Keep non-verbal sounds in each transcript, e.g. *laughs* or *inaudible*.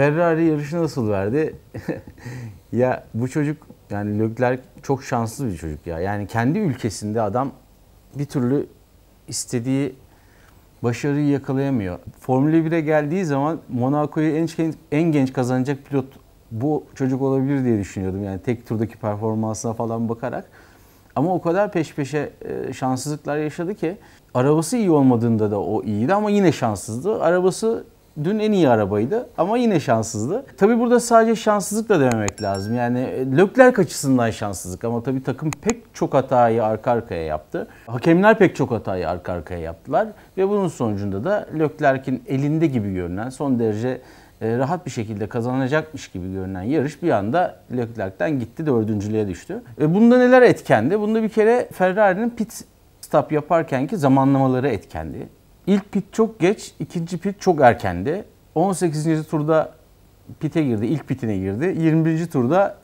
Ferrari yarışı nasıl verdi? *laughs* ya bu çocuk yani Leclerc çok şanslı bir çocuk ya. Yani kendi ülkesinde adam bir türlü istediği başarıyı yakalayamıyor. Formula 1'e geldiği zaman Monaco'yu en, genç, en genç kazanacak pilot bu çocuk olabilir diye düşünüyordum. Yani tek turdaki performansına falan bakarak. Ama o kadar peş peşe e, şanssızlıklar yaşadı ki arabası iyi olmadığında da o iyiydi ama yine şanssızdı. Arabası dün en iyi arabaydı ama yine şanssızdı. Tabi burada sadece şanssızlık da dememek lazım. Yani e, Lökler açısından şanssızlık ama tabi takım pek çok hatayı arka arkaya yaptı. Hakemler pek çok hatayı arka arkaya yaptılar ve bunun sonucunda da Löklerkin elinde gibi görünen son derece e, rahat bir şekilde kazanacakmış gibi görünen yarış bir anda Leclerc'ten gitti dördüncülüğe düştü. E bunda neler etkendi? Bunda bir kere Ferrari'nin pit stop yaparkenki zamanlamaları etkendi. İlk pit çok geç, ikinci pit çok erkendi. 18. turda pite girdi, ilk pitine girdi. 21. turda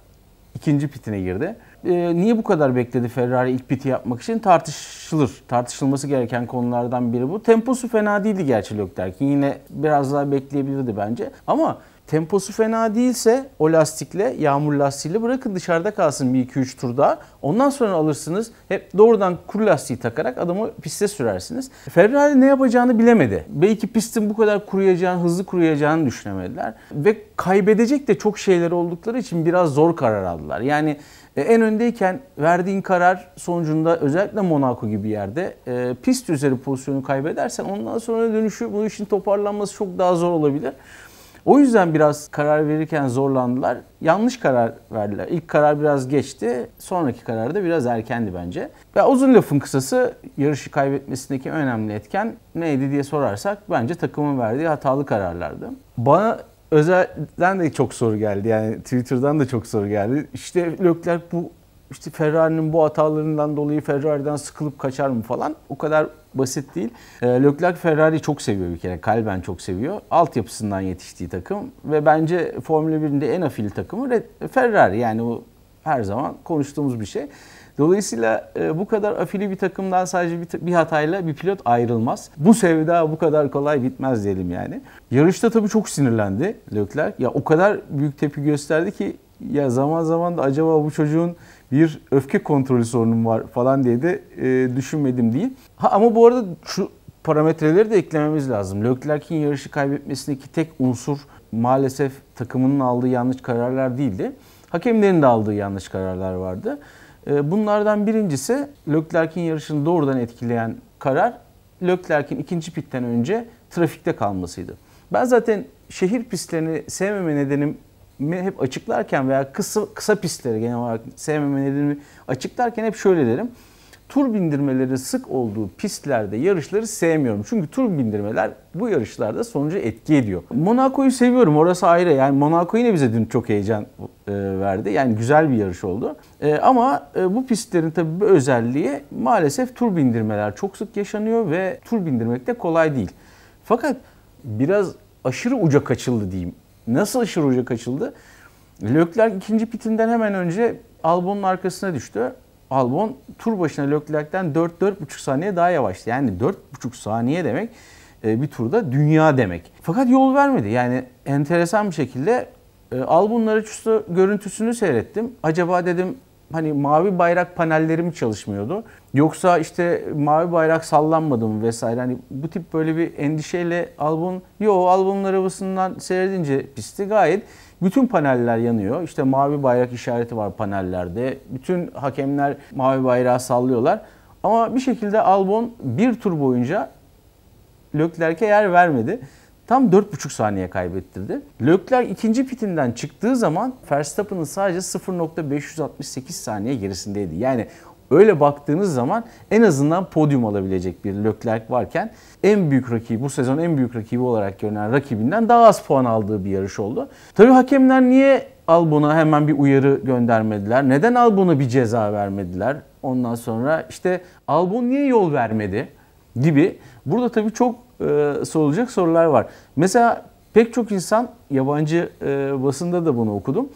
ikinci pitine girdi e, niye bu kadar bekledi Ferrari ilk piti yapmak için tartışılır. Tartışılması gereken konulardan biri bu. Temposu fena değildi gerçi Leclerc'in. Yine biraz daha bekleyebilirdi bence. Ama temposu fena değilse o lastikle, yağmur lastiğiyle bırakın dışarıda kalsın bir iki üç turda, Ondan sonra alırsınız hep doğrudan kuru lastiği takarak adamı piste sürersiniz. Ferrari ne yapacağını bilemedi. Belki pistin bu kadar kuruyacağını, hızlı kuruyacağını düşünemediler. Ve kaybedecek de çok şeyler oldukları için biraz zor karar aldılar. Yani e, en öndeyken verdiğin karar sonucunda özellikle Monaco gibi yerde e, pist üzeri pozisyonu kaybedersen ondan sonra dönüşü bu işin toparlanması çok daha zor olabilir. O yüzden biraz karar verirken zorlandılar. Yanlış karar verdiler. İlk karar biraz geçti. Sonraki karar da biraz erkendi bence. Ve uzun lafın kısası yarışı kaybetmesindeki önemli etken neydi diye sorarsak bence takımın verdiği hatalı kararlardı. Bana özelden de çok soru geldi. Yani Twitter'dan da çok soru geldi. İşte Leclerc bu işte Ferrari'nin bu hatalarından dolayı Ferrari'den sıkılıp kaçar mı falan. O kadar basit değil. E, Leclerc Ferrari'yi çok seviyor bir kere. Kalben çok seviyor. Altyapısından yetiştiği takım ve bence Formula 1'in de en afili takımı Ferrari. Yani bu her zaman konuştuğumuz bir şey. Dolayısıyla e, bu kadar afili bir takımdan sadece bir, hatayla bir pilot ayrılmaz. Bu sevda bu kadar kolay bitmez diyelim yani. Yarışta tabii çok sinirlendi Leclerc. Ya o kadar büyük tepki gösterdi ki ya zaman zaman da acaba bu çocuğun bir öfke kontrolü sorunum var falan diye de e, düşünmedim değil. Ha, ama bu arada şu parametreleri de eklememiz lazım. Leclerc'in yarışı kaybetmesindeki tek unsur maalesef takımının aldığı yanlış kararlar değildi. Hakemlerin de aldığı yanlış kararlar vardı. Ee, bunlardan birincisi Leclerc'in yarışını doğrudan etkileyen karar Leclerc'in ikinci pitten önce trafikte kalmasıydı. Ben zaten şehir pistlerini sevmeme nedenim hep açıklarken veya kısa, kısa pistleri genel olarak sevmeme nedenimi açıklarken hep şöyle derim tur bindirmeleri sık olduğu pistlerde yarışları sevmiyorum. Çünkü tur bindirmeler bu yarışlarda sonucu etki ediyor. Monaco'yu seviyorum orası ayrı. Yani Monaco yine bize dün çok heyecan e, verdi. Yani güzel bir yarış oldu. E, ama e, bu pistlerin tabii bir özelliği maalesef tur bindirmeler çok sık yaşanıyor ve tur bindirmek de kolay değil. Fakat biraz aşırı uca kaçıldı diyeyim. Nasıl aşırı uca kaçıldı? Leclerc ikinci pitinden hemen önce Albon'un arkasına düştü. Albon tur başına Leclerc'ten 4-4,5 saniye daha yavaştı. Yani 4,5 saniye demek e, bir turda dünya demek. Fakat yol vermedi. Yani enteresan bir şekilde e, Albon'un araç görüntüsünü seyrettim. Acaba dedim hani mavi bayrak panelleri mi çalışmıyordu? Yoksa işte mavi bayrak sallanmadı mı vesaire? Hani bu tip böyle bir endişeyle Albon, yo Albon'un arabasından seyredince pisti gayet bütün paneller yanıyor. İşte mavi bayrak işareti var panellerde. Bütün hakemler mavi bayrağı sallıyorlar. Ama bir şekilde Albon bir tur boyunca Leclerc'e yer vermedi. Tam 4,5 saniye kaybettirdi. Leclerc ikinci pitinden çıktığı zaman Verstappen'ın sadece 0.568 saniye gerisindeydi. Yani Öyle baktığınız zaman en azından podyum alabilecek bir Leclerc varken en büyük rakibi, bu sezon en büyük rakibi olarak görünen rakibinden daha az puan aldığı bir yarış oldu. Tabii hakemler niye Albon'a hemen bir uyarı göndermediler? Neden Albon'a bir ceza vermediler? Ondan sonra işte Albon niye yol vermedi gibi. Burada tabii çok e, sorulacak sorular var. Mesela pek çok insan yabancı e, basında da bunu okudum.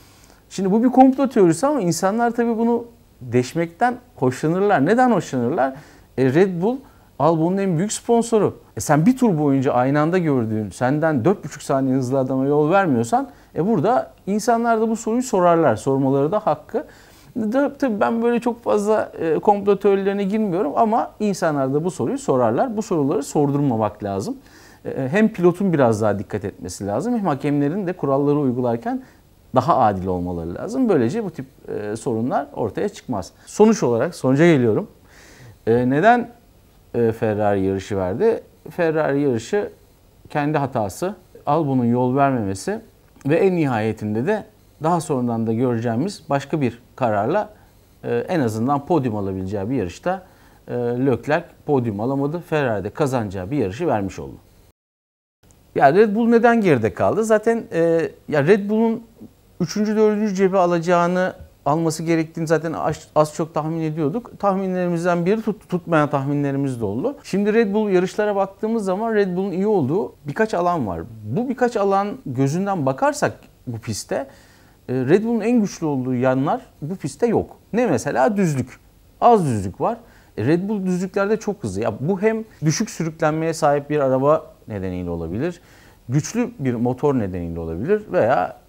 Şimdi bu bir komplo teorisi ama insanlar tabii bunu deşmekten hoşlanırlar. Neden hoşlanırlar? E, Red Bull Albon'un en büyük sponsoru. E sen bir tur boyunca aynı anda gördüğün, senden 4,5 saniye hızlı adama yol vermiyorsan e burada insanlar da bu soruyu sorarlar. Sormaları da hakkı. Tabii ben böyle çok fazla e, komplo teorilerine girmiyorum ama insanlar da bu soruyu sorarlar. Bu soruları sordurmamak lazım. E, e, hem pilotun biraz daha dikkat etmesi lazım hem hakemlerin de kuralları uygularken daha adil olmaları lazım. Böylece bu tip e, sorunlar ortaya çıkmaz. Sonuç olarak sonuca geliyorum. E, neden e, Ferrari yarışı verdi? Ferrari yarışı kendi hatası, Albon'un yol vermemesi ve en nihayetinde de daha sonradan da göreceğimiz başka bir kararla e, en azından podyum alabileceği bir yarışta e, Leclerc podyum alamadı. Ferrari'de kazanacağı bir yarışı vermiş oldu. Ya Red Bull neden geride kaldı? Zaten e, ya Red Bull'un Üçüncü, dördüncü cebi alacağını alması gerektiğini zaten az, az çok tahmin ediyorduk. Tahminlerimizden biri tut, tutmayan tahminlerimiz de oldu. Şimdi Red Bull yarışlara baktığımız zaman Red Bull'un iyi olduğu birkaç alan var. Bu birkaç alan gözünden bakarsak bu pistte e, Red Bull'un en güçlü olduğu yanlar bu pistte yok. Ne mesela düzlük. Az düzlük var. E, Red Bull düzlüklerde çok hızlı. Ya bu hem düşük sürüklenmeye sahip bir araba nedeniyle olabilir. Güçlü bir motor nedeniyle olabilir veya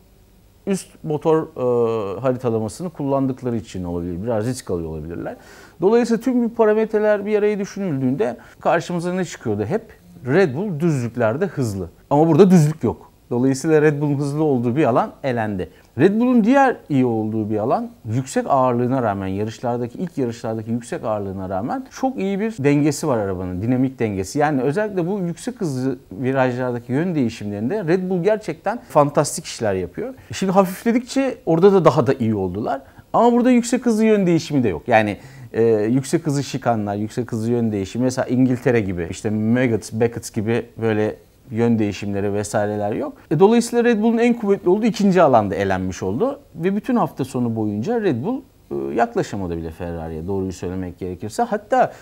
üst motor e, haritalamasını kullandıkları için olabilir. Biraz risk alıyor olabilirler. Dolayısıyla tüm bu parametreler bir araya düşünüldüğünde karşımıza ne çıkıyordu? Hep Red Bull düzlüklerde hızlı. Ama burada düzlük yok. Dolayısıyla Red Bull'un hızlı olduğu bir alan elendi. Red Bull'un diğer iyi olduğu bir alan yüksek ağırlığına rağmen yarışlardaki ilk yarışlardaki yüksek ağırlığına rağmen çok iyi bir dengesi var arabanın. Dinamik dengesi. Yani özellikle bu yüksek hızlı virajlardaki yön değişimlerinde Red Bull gerçekten fantastik işler yapıyor. Şimdi hafifledikçe orada da daha da iyi oldular. Ama burada yüksek hızlı yön değişimi de yok. Yani e, yüksek hızlı şikanlar, yüksek hızlı yön değişimi. Mesela İngiltere gibi, işte Maggots, Beckett gibi böyle yön değişimleri vesaireler yok. E, dolayısıyla Red Bull'un en kuvvetli olduğu ikinci alanda elenmiş oldu. Ve bütün hafta sonu boyunca Red Bull e, yaklaşamadı bile Ferrari'ye doğruyu söylemek gerekirse. Hatta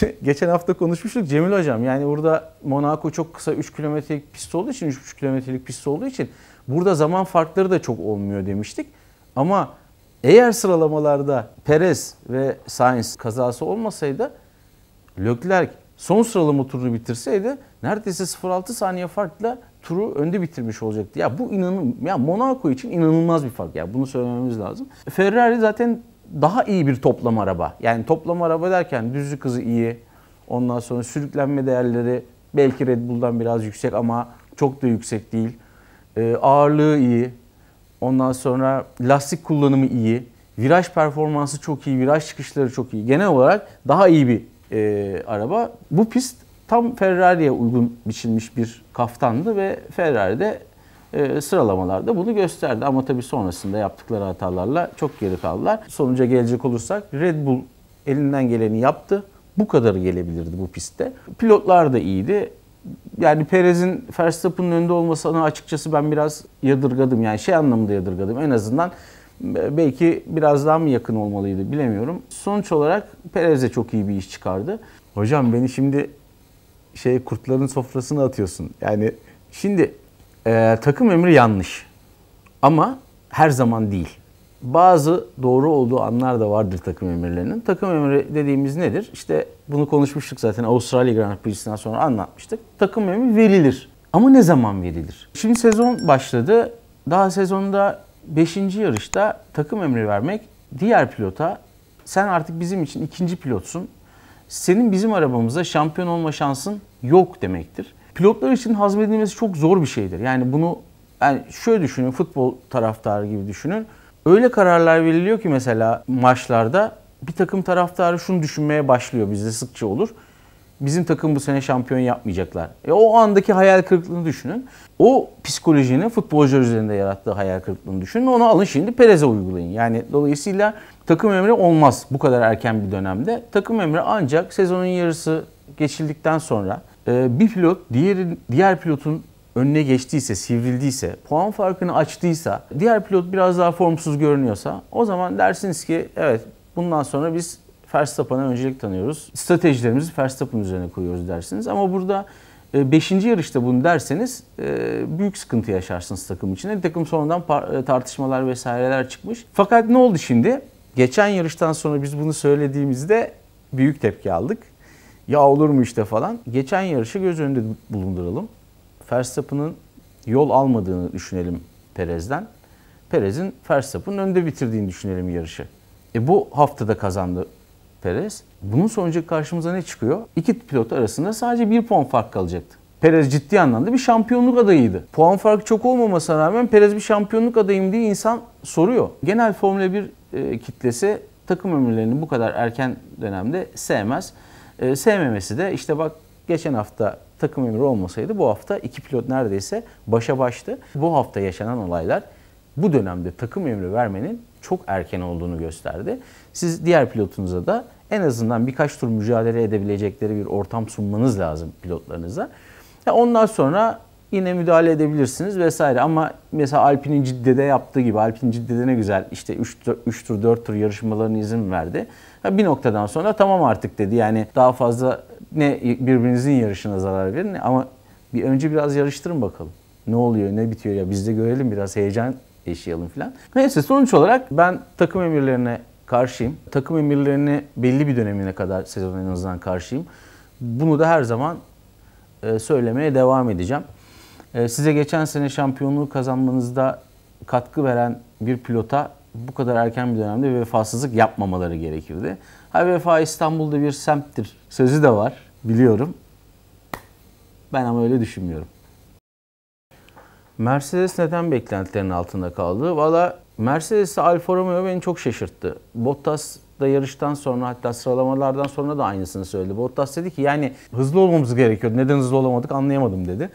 *laughs* geçen hafta konuşmuştuk Cemil Hocam yani burada Monaco çok kısa 3 kilometrelik pist olduğu için 3,5 kilometrelik pist olduğu için burada zaman farkları da çok olmuyor demiştik. Ama eğer sıralamalarda Perez ve Sainz kazası olmasaydı Leclerc son sıralama turunu bitirseydi neredeyse 0.6 saniye farkla turu önde bitirmiş olacaktı. Ya bu inanın ya Monaco için inanılmaz bir fark. Ya bunu söylememiz lazım. Ferrari zaten daha iyi bir toplam araba. Yani toplam araba derken düzlük hızı iyi. Ondan sonra sürüklenme değerleri belki Red Bull'dan biraz yüksek ama çok da yüksek değil. Ee, ağırlığı iyi. Ondan sonra lastik kullanımı iyi. Viraj performansı çok iyi, viraj çıkışları çok iyi. Genel olarak daha iyi bir e, araba. Bu pist tam Ferrari'ye uygun biçilmiş bir kaftandı ve Ferrari'de e, sıralamalarda bunu gösterdi. Ama tabii sonrasında yaptıkları hatalarla çok geri kaldılar. Sonuca gelecek olursak Red Bull elinden geleni yaptı. Bu kadarı gelebilirdi bu pistte. Pilotlar da iyiydi. Yani Perez'in Verstappen'ın önünde olmasını açıkçası ben biraz yadırgadım. Yani şey anlamında yadırgadım. En azından belki biraz daha mı yakın olmalıydı bilemiyorum. Sonuç olarak Perez de çok iyi bir iş çıkardı. Hocam beni şimdi şey kurtların sofrasına atıyorsun. Yani şimdi e, takım ömrü yanlış ama her zaman değil. Bazı doğru olduğu anlar da vardır takım emirlerinin. Takım emri dediğimiz nedir? İşte bunu konuşmuştuk zaten Avustralya Grand Prix'sinden sonra anlatmıştık. Takım emri verilir. Ama ne zaman verilir? Şimdi sezon başladı. Daha sezonda Beşinci yarışta takım emri vermek diğer pilota sen artık bizim için ikinci pilotsun. Senin bizim arabamıza şampiyon olma şansın yok demektir. Pilotlar için hazmedilmesi çok zor bir şeydir. Yani bunu yani şöyle düşünün futbol taraftarı gibi düşünün. Öyle kararlar veriliyor ki mesela maçlarda bir takım taraftarı şunu düşünmeye başlıyor bizde sıkça olur bizim takım bu sene şampiyon yapmayacaklar. E, o andaki hayal kırıklığını düşünün. O psikolojinin futbolcular üzerinde yarattığı hayal kırıklığını düşünün. Onu alın şimdi Perez'e uygulayın. Yani dolayısıyla takım emri olmaz bu kadar erken bir dönemde. Takım emri ancak sezonun yarısı geçildikten sonra e, bir pilot diğer, diğer pilotun önüne geçtiyse, sivrildiyse, puan farkını açtıysa, diğer pilot biraz daha formsuz görünüyorsa o zaman dersiniz ki evet bundan sonra biz Verstappen'a öncelik tanıyoruz. Stratejilerimizi Verstappen üzerine koyuyoruz dersiniz. Ama burada 5. E, yarışta bunu derseniz e, büyük sıkıntı yaşarsınız takım içinde. Takım sonradan e, tartışmalar vesaireler çıkmış. Fakat ne oldu şimdi? Geçen yarıştan sonra biz bunu söylediğimizde büyük tepki aldık. Ya olur mu işte falan. Geçen yarışı göz önünde bulunduralım. Verstappen'ın yol almadığını düşünelim Perez'den. Perez'in Verstappen'ın önde bitirdiğini düşünelim yarışı. E bu haftada kazandı Perez. Bunun sonucu karşımıza ne çıkıyor? İki pilot arasında sadece bir puan fark kalacaktı. Perez ciddi anlamda bir şampiyonluk adayıydı. Puan farkı çok olmamasına rağmen Perez bir şampiyonluk adayım diye insan soruyor. Genel Formula 1 e, kitlesi takım ömürlerini bu kadar erken dönemde sevmez. E, sevmemesi de işte bak geçen hafta takım ömrü olmasaydı bu hafta iki pilot neredeyse başa baştı. Bu hafta yaşanan olaylar bu dönemde takım ömrü vermenin çok erken olduğunu gösterdi. Siz diğer pilotunuza da en azından birkaç tur mücadele edebilecekleri bir ortam sunmanız lazım pilotlarınıza. Ya ondan sonra yine müdahale edebilirsiniz vesaire ama mesela Alpin'in Cidde'de yaptığı gibi Alpin Cidde'de ne güzel işte 3 tur 4 tur yarışmalarına izin verdi. bir noktadan sonra tamam artık dedi. Yani daha fazla ne birbirinizin yarışına zarar verin ama bir önce biraz yarıştırın bakalım. Ne oluyor, ne bitiyor ya biz de görelim biraz heyecan yaşayalım filan. Neyse sonuç olarak ben takım emirlerine karşıyım. Takım emirlerini belli bir dönemine kadar sezon en azından karşıyım. Bunu da her zaman e, söylemeye devam edeceğim. E, size geçen sene şampiyonluğu kazanmanızda katkı veren bir pilota bu kadar erken bir dönemde vefasızlık yapmamaları gerekirdi. Ha vefa İstanbul'da bir semttir sözü de var biliyorum. Ben ama öyle düşünmüyorum. Mercedes neden beklentilerin altında kaldı? Valla Mercedes'i Alfa Romeo beni çok şaşırttı. Bottas da yarıştan sonra hatta sıralamalardan sonra da aynısını söyledi. Bottas dedi ki yani hızlı olmamız gerekiyor. Neden hızlı olamadık anlayamadım dedi.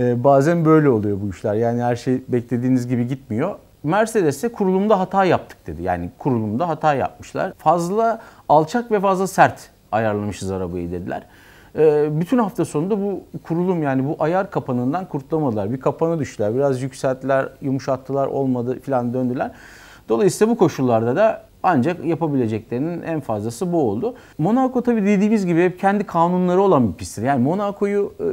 Ee, bazen böyle oluyor bu işler. Yani her şey beklediğiniz gibi gitmiyor. Mercedes'e kurulumda hata yaptık dedi. Yani kurulumda hata yapmışlar. Fazla alçak ve fazla sert ayarlamışız arabayı dediler. Ee, bütün hafta sonunda bu kurulum yani bu ayar kapanından kurtulamadılar. Bir kapana düştüler. Biraz yükselttiler, yumuşattılar olmadı filan döndüler. Dolayısıyla bu koşullarda da ancak yapabileceklerinin en fazlası bu oldu. Monaco tabii dediğimiz gibi hep kendi kanunları olan bir pisttir. Yani Monaco'yu e,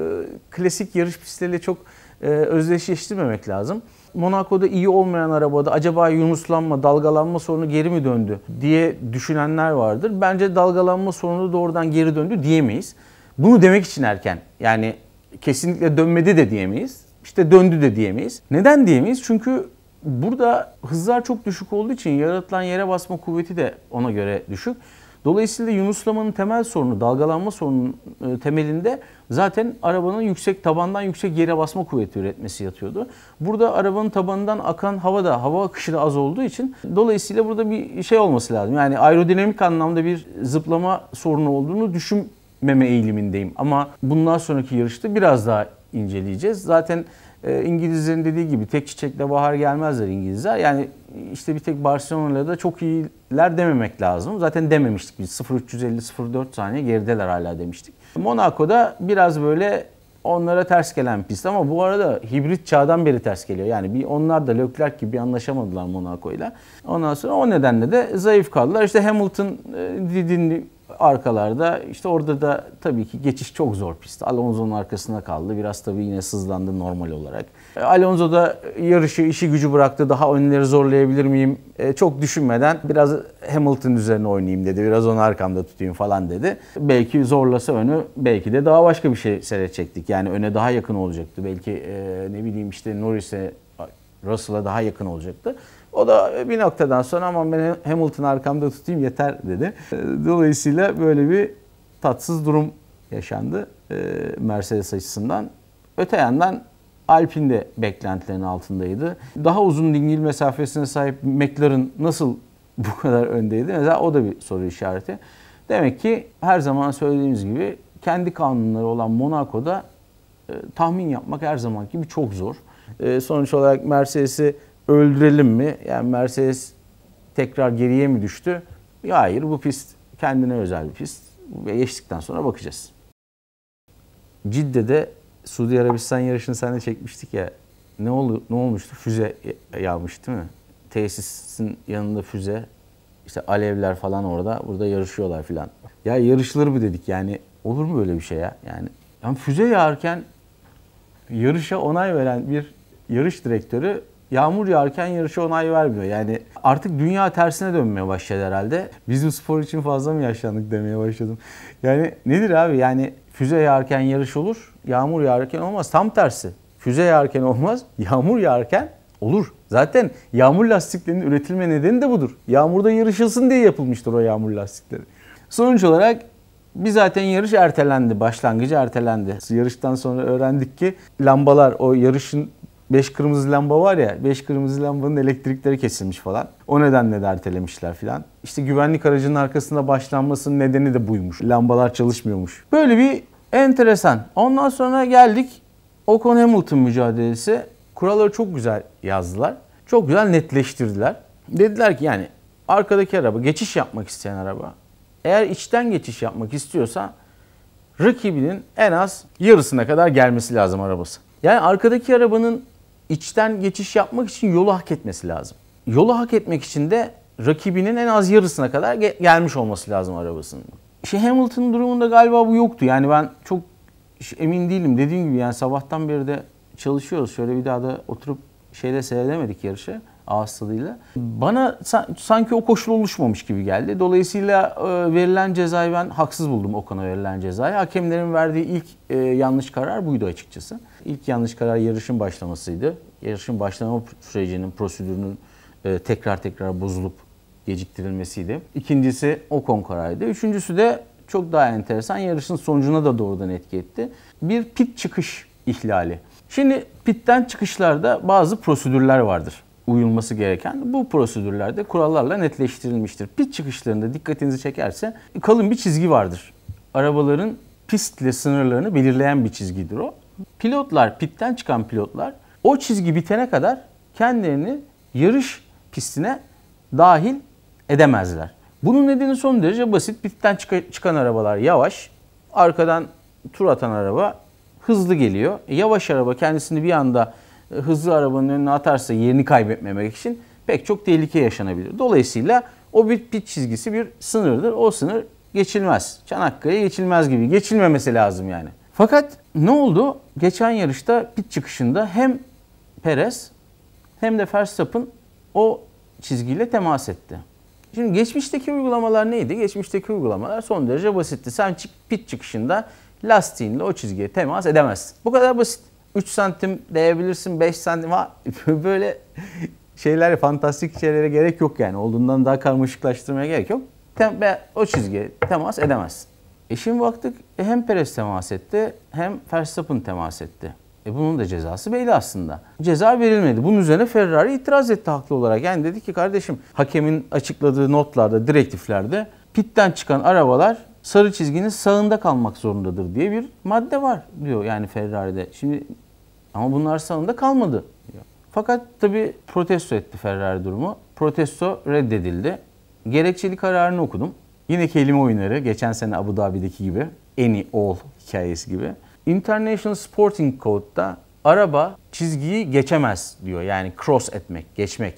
klasik yarış pistleriyle çok e, özdeşleştirmemek lazım. Monaco'da iyi olmayan arabada acaba yunuslanma, dalgalanma sorunu geri mi döndü diye düşünenler vardır. Bence dalgalanma sorunu doğrudan geri döndü diyemeyiz. Bunu demek için erken. Yani kesinlikle dönmedi de diyemeyiz. İşte döndü de diyemeyiz. Neden diyemeyiz? Çünkü burada hızlar çok düşük olduğu için yaratılan yere basma kuvveti de ona göre düşük. Dolayısıyla yunuslamanın temel sorunu, dalgalanma sorunun e, temelinde zaten arabanın yüksek tabandan yüksek yere basma kuvveti üretmesi yatıyordu. Burada arabanın tabanından akan hava da hava akışı da az olduğu için dolayısıyla burada bir şey olması lazım. Yani aerodinamik anlamda bir zıplama sorunu olduğunu düşün meme eğilimindeyim. Ama bundan sonraki yarışta biraz daha inceleyeceğiz. Zaten e, İngilizlerin dediği gibi tek çiçekle bahar gelmezler İngilizler. Yani işte bir tek Barcelona'da da çok iyiler dememek lazım. Zaten dememiştik biz. 0-350-0-4 saniye gerideler hala demiştik. Monaco'da biraz böyle onlara ters gelen pist ama bu arada hibrit çağdan beri ters geliyor. Yani bir onlar da Leclerc gibi anlaşamadılar Monaco'yla. Ondan sonra o nedenle de zayıf kaldılar. İşte Hamilton e, didinli arkalarda işte orada da tabii ki geçiş çok zor pist. Alonso'nun arkasına kaldı. Biraz tabii yine sızlandı normal olarak. E, Alonso da yarışı işi gücü bıraktı. Daha önleri zorlayabilir miyim? E, çok düşünmeden biraz Hamilton üzerine oynayayım dedi. Biraz onu arkamda tutayım falan dedi. Belki zorlasa önü belki de daha başka bir şey seyredecektik. Yani öne daha yakın olacaktı. Belki e, ne bileyim işte Norris'e Russell'a daha yakın olacaktı. O da e, bir noktadan sonra ama ben Hamilton'ı arkamda tutayım yeter dedi. E, dolayısıyla böyle bir tatsız durum yaşandı e, Mercedes açısından. Öte yandan Alpine de beklentilerin altındaydı. Daha uzun dingil mesafesine sahip McLaren nasıl *laughs* bu kadar öndeydi? Mesela o da bir soru işareti. Demek ki her zaman söylediğimiz gibi kendi kanunları olan Monaco'da e, tahmin yapmak her zamanki gibi çok zor. E, sonuç olarak Mercedes'i öldürelim mi? Yani Mercedes tekrar geriye mi düştü? Ya Hayır bu pist kendine özel bir pist. Ve geçtikten sonra bakacağız. Cidde'de Suudi Arabistan yarışını sen de çekmiştik ya. Ne oldu? Ne olmuştu? Füze yağmış değil mi? Tesisin yanında füze. işte alevler falan orada. Burada yarışıyorlar falan. Ya yarışılır mı dedik yani. Olur mu böyle bir şey ya? Yani, yani füze yağarken yarışa onay veren bir yarış direktörü yağmur yağarken yarışa onay vermiyor. Yani artık dünya tersine dönmeye başladı herhalde. Bizim spor için fazla mı yaşlandık demeye başladım. Yani nedir abi yani füze yağarken yarış olur, yağmur yağarken olmaz. Tam tersi. Füze yağarken olmaz, yağmur yağarken olur. Zaten yağmur lastiklerinin üretilme nedeni de budur. Yağmurda yarışılsın diye yapılmıştır o yağmur lastikleri. Sonuç olarak bir zaten yarış ertelendi, başlangıcı ertelendi. Yarıştan sonra öğrendik ki lambalar o yarışın 5 kırmızı lamba var ya 5 kırmızı lambanın elektrikleri kesilmiş falan. O nedenle de ertelemişler falan. İşte güvenlik aracının arkasında başlanmasının nedeni de buymuş. Lambalar çalışmıyormuş. Böyle bir enteresan. Ondan sonra geldik Ocon Hamilton mücadelesi. Kuralları çok güzel yazdılar. Çok güzel netleştirdiler. Dediler ki yani arkadaki araba geçiş yapmak isteyen araba eğer içten geçiş yapmak istiyorsa rakibinin en az yarısına kadar gelmesi lazım arabası. Yani arkadaki arabanın içten geçiş yapmak için yolu hak etmesi lazım. Yolu hak etmek için de rakibinin en az yarısına kadar gelmiş olması lazım arabasının. İşte Hamilton'ın durumunda galiba bu yoktu. Yani ben çok emin değilim. Dediğim gibi yani sabahtan beri de çalışıyoruz. Şöyle bir daha da oturup şeyde seyredemedik yarışı ağız tadıyla. Bana sanki o koşul oluşmamış gibi geldi. Dolayısıyla e, verilen cezayı ben haksız buldum Okan'a verilen cezayı. Hakemlerin verdiği ilk e, yanlış karar buydu açıkçası. İlk yanlış karar yarışın başlamasıydı. Yarışın başlama sürecinin, prosedürünün e, tekrar tekrar bozulup geciktirilmesiydi. İkincisi Okon kararıydı. Üçüncüsü de çok daha enteresan yarışın sonucuna da doğrudan etki etti. Bir pit çıkış ihlali. Şimdi pitten çıkışlarda bazı prosedürler vardır uyulması gereken bu prosedürlerde kurallarla netleştirilmiştir. Pit çıkışlarında dikkatinizi çekerse kalın bir çizgi vardır. Arabaların pistle sınırlarını belirleyen bir çizgidir o. Pilotlar, pitten çıkan pilotlar o çizgi bitene kadar kendilerini yarış pistine dahil edemezler. Bunun nedeni son derece basit. Pitten çık- çıkan arabalar yavaş, arkadan tur atan araba hızlı geliyor. E, yavaş araba kendisini bir anda hızlı arabanın önüne atarsa yerini kaybetmemek için pek çok tehlike yaşanabilir. Dolayısıyla o bir pit çizgisi bir sınırdır. O sınır geçilmez. Çanakkale geçilmez gibi. Geçilmemesi lazım yani. Fakat ne oldu? Geçen yarışta pit çıkışında hem Perez hem de Verstappen o çizgiyle temas etti. Şimdi geçmişteki uygulamalar neydi? Geçmişteki uygulamalar son derece basitti. Sen pit çıkışında lastiğinle o çizgiye temas edemezsin. Bu kadar basit. 3 santim değebilirsin 5 santim ha *laughs* böyle şeyler fantastik şeylere gerek yok yani olduğundan daha karmaşıklaştırmaya gerek yok. Tem o çizgi temas edemez. E şimdi baktık e hem Perez temas etti hem Verstappen temas etti. E bunun da cezası belli aslında. Ceza verilmedi. Bunun üzerine Ferrari itiraz etti haklı olarak. Yani dedi ki kardeşim hakemin açıkladığı notlarda, direktiflerde pitten çıkan arabalar sarı çizginin sağında kalmak zorundadır diye bir madde var diyor yani Ferrari'de. Şimdi ama bunlar salonda kalmadı. Fakat tabi protesto etti Ferrari durumu. Protesto reddedildi. Gerekçeli kararını okudum. Yine kelime oyunları geçen sene Abu Dhabi'deki gibi any all hikayesi gibi. International Sporting Code'da araba çizgiyi geçemez diyor. Yani cross etmek, geçmek.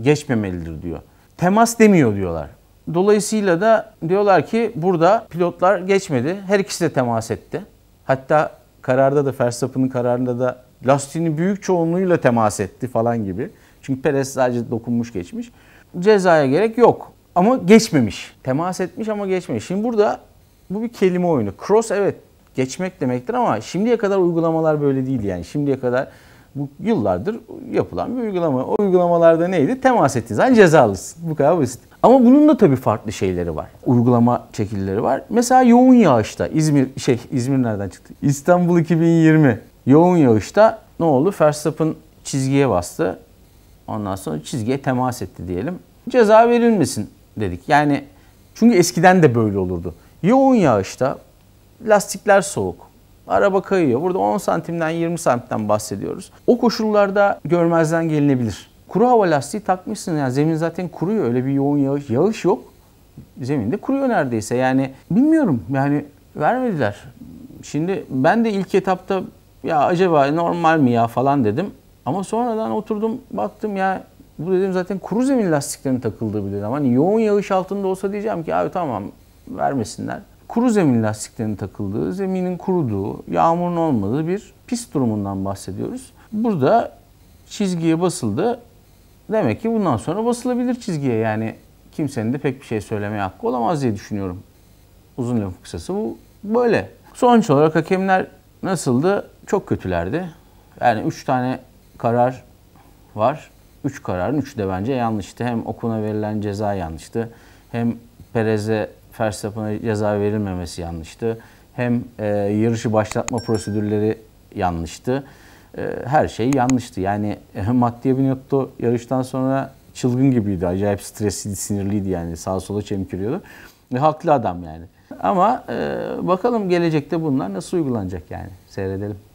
Geçmemelidir diyor. Temas demiyor diyorlar. Dolayısıyla da diyorlar ki burada pilotlar geçmedi. Her ikisi de temas etti. Hatta kararda da Verstappen'ın kararında da lastiğinin büyük çoğunluğuyla temas etti falan gibi. Çünkü Perez sadece dokunmuş geçmiş. Cezaya gerek yok ama geçmemiş. Temas etmiş ama geçmemiş. Şimdi burada bu bir kelime oyunu. Cross evet geçmek demektir ama şimdiye kadar uygulamalar böyle değil yani. Şimdiye kadar bu yıllardır yapılan bir uygulama. O uygulamalarda neydi? Temas ettiğin zaman cezalısın. Bu kadar basit. Ama bunun da tabii farklı şeyleri var. Uygulama şekilleri var. Mesela yoğun yağışta İzmir şey İzmir nereden çıktı? İstanbul 2020 yoğun yağışta ne oldu? Verstappen çizgiye bastı. Ondan sonra çizgiye temas etti diyelim. Ceza verilmesin dedik. Yani çünkü eskiden de böyle olurdu. Yoğun yağışta lastikler soğuk. Araba kayıyor. Burada 10 santimden 20 santimden bahsediyoruz. O koşullarda görmezden gelinebilir. Kuru hava lastiği takmışsın. Yani zemin zaten kuruyor. Öyle bir yoğun yağış, yağış yok. Zeminde kuruyor neredeyse. Yani bilmiyorum. Yani vermediler. Şimdi ben de ilk etapta ya acaba normal mi ya falan dedim. Ama sonradan oturdum baktım ya bu dedim zaten kuru zemin lastiklerin takıldığı bir dönem. Hani yoğun yağış altında olsa diyeceğim ki abi tamam vermesinler kuru zemin lastiklerinin takıldığı, zeminin kuruduğu, yağmurun olmadığı bir pist durumundan bahsediyoruz. Burada çizgiye basıldı. Demek ki bundan sonra basılabilir çizgiye. Yani kimsenin de pek bir şey söylemeye hakkı olamaz diye düşünüyorum. Uzun lafı kısası bu böyle. Sonuç olarak hakemler nasıldı? Çok kötülerdi. Yani 3 tane karar var. 3 kararın 3'ü de bence yanlıştı. Hem Okun'a verilen ceza yanlıştı. Hem Perez'e Verstappen'a ceza verilmemesi yanlıştı. Hem e, yarışı başlatma prosedürleri yanlıştı. E, her şey yanlıştı. Yani e, *laughs* Mattia Binotto yarıştan sonra çılgın gibiydi. Acayip stresli, sinirliydi yani. Sağa sola çemkiriyordu. Ve haklı adam yani. Ama e, bakalım gelecekte bunlar nasıl uygulanacak yani. Seyredelim.